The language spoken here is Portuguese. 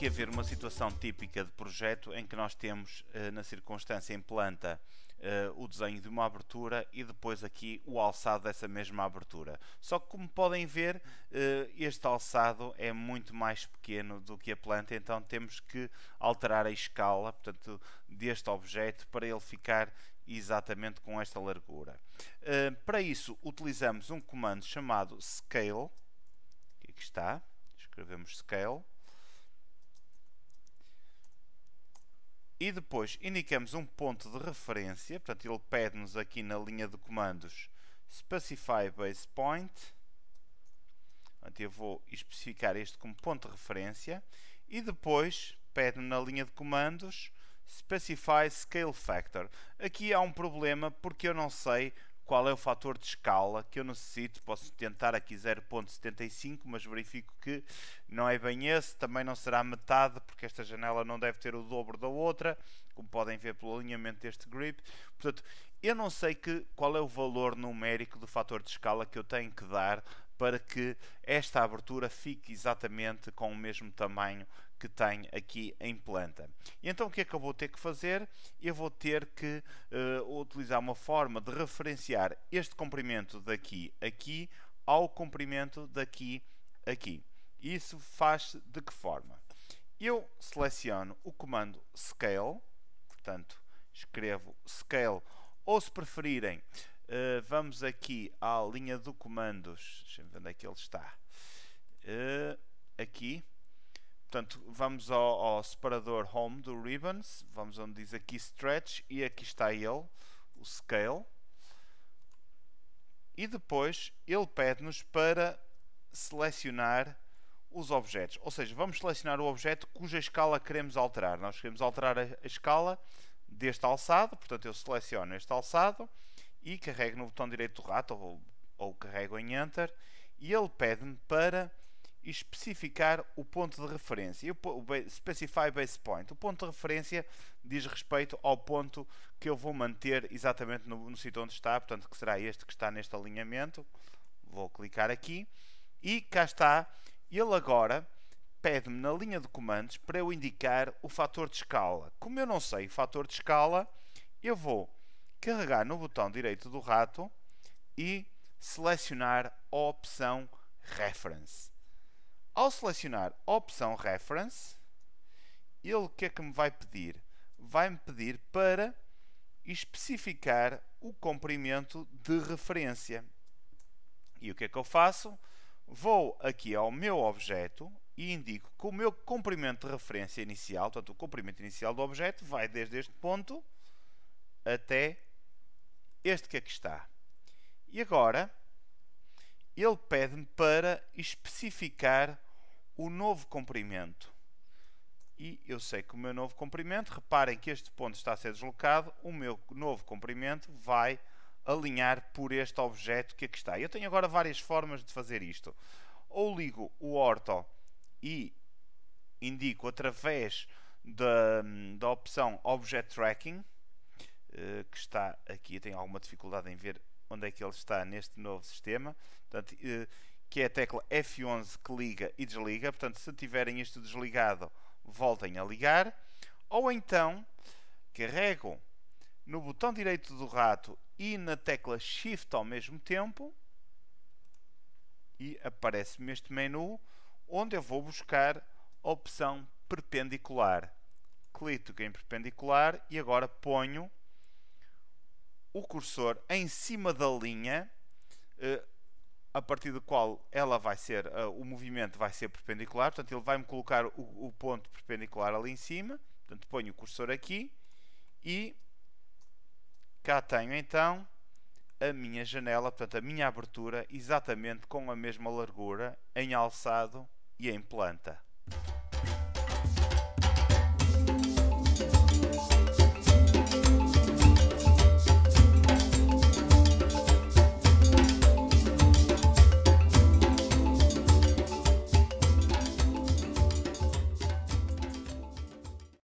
que haver uma situação típica de projeto em que nós temos, eh, na circunstância em planta, eh, o desenho de uma abertura e depois aqui o alçado dessa mesma abertura. Só que, como podem ver, eh, este alçado é muito mais pequeno do que a planta, então temos que alterar a escala portanto, deste objeto para ele ficar exatamente com esta largura. Para isso, utilizamos um comando chamado scale, que aqui é está, escrevemos scale e depois indicamos um ponto de referência, portanto ele pede-nos aqui na linha de comandos specify base point portanto, eu vou especificar este como ponto de referência e depois pede-me na linha de comandos specify scale factor aqui há um problema porque eu não sei qual é o fator de escala que eu necessito. Posso tentar aqui 0.75, mas verifico que não é bem esse, também não será metade, porque esta janela não deve ter o dobro da outra, como podem ver pelo alinhamento deste grip. Portanto, eu não sei que, qual é o valor numérico do fator de escala que eu tenho que dar para que esta abertura fique exatamente com o mesmo tamanho que tem aqui em planta. E então o que é que eu vou ter que fazer? Eu vou ter que uh, utilizar uma forma de referenciar este comprimento daqui aqui ao comprimento daqui aqui. Isso faz de que forma? Eu seleciono o comando scale, portanto escrevo scale, ou se preferirem, Uh, vamos aqui à linha de comandos. Deixa-me ver onde é que ele está. Uh, aqui. Portanto, vamos ao, ao, separador Home do Ribbons, vamos onde diz aqui Stretch e aqui está ele, o Scale. E depois ele pede-nos para selecionar os objetos, ou seja, vamos selecionar o objeto cuja escala queremos alterar. Nós queremos alterar a, a escala deste alçado, portanto eu seleciono este alçado e carrego no botão direito do rato ou, ou carrego em Enter e ele pede-me para e especificar o ponto de referência. O specify base point. O ponto de referência diz respeito ao ponto que eu vou manter exatamente no, no sítio onde está, portanto, que será este que está neste alinhamento. Vou clicar aqui e cá está. Ele agora pede-me na linha de comandos para eu indicar o fator de escala. Como eu não sei o fator de escala, eu vou carregar no botão direito do rato e selecionar a opção Reference. Ao selecionar a opção Reference, ele o que é que me vai pedir? Vai-me pedir para especificar o comprimento de referência. E o que é que eu faço? Vou aqui ao meu objeto e indico que o meu comprimento de referência inicial, portanto, o comprimento inicial do objeto, vai desde este ponto até este que aqui está. E agora, ele pede-me para especificar o novo comprimento. E eu sei que o meu novo comprimento, reparem que este ponto está a ser deslocado, o meu novo comprimento vai alinhar por este objeto que aqui está. Eu tenho agora várias formas de fazer isto. Ou ligo o orto e indico através da, da opção Object Tracking, eh, que está aqui, eu tenho alguma dificuldade em ver onde é que ele está neste novo sistema. Portanto, eh, que é a tecla F11 que liga e desliga. Portanto, se tiverem isto desligado, voltem a ligar. Ou então, carregam no botão direito do rato e na tecla Shift ao mesmo tempo e aparece-me este menu onde eu vou buscar a opção perpendicular. Clico em perpendicular e agora ponho o cursor em cima da linha eh, a partir do qual ela vai ser, eh, o movimento vai ser perpendicular, portanto ele vai-me colocar o, o ponto perpendicular ali em cima, portanto ponho o cursor aqui e cá tenho então a minha janela, portanto a minha abertura, exatamente com a mesma largura em alçado e em planta.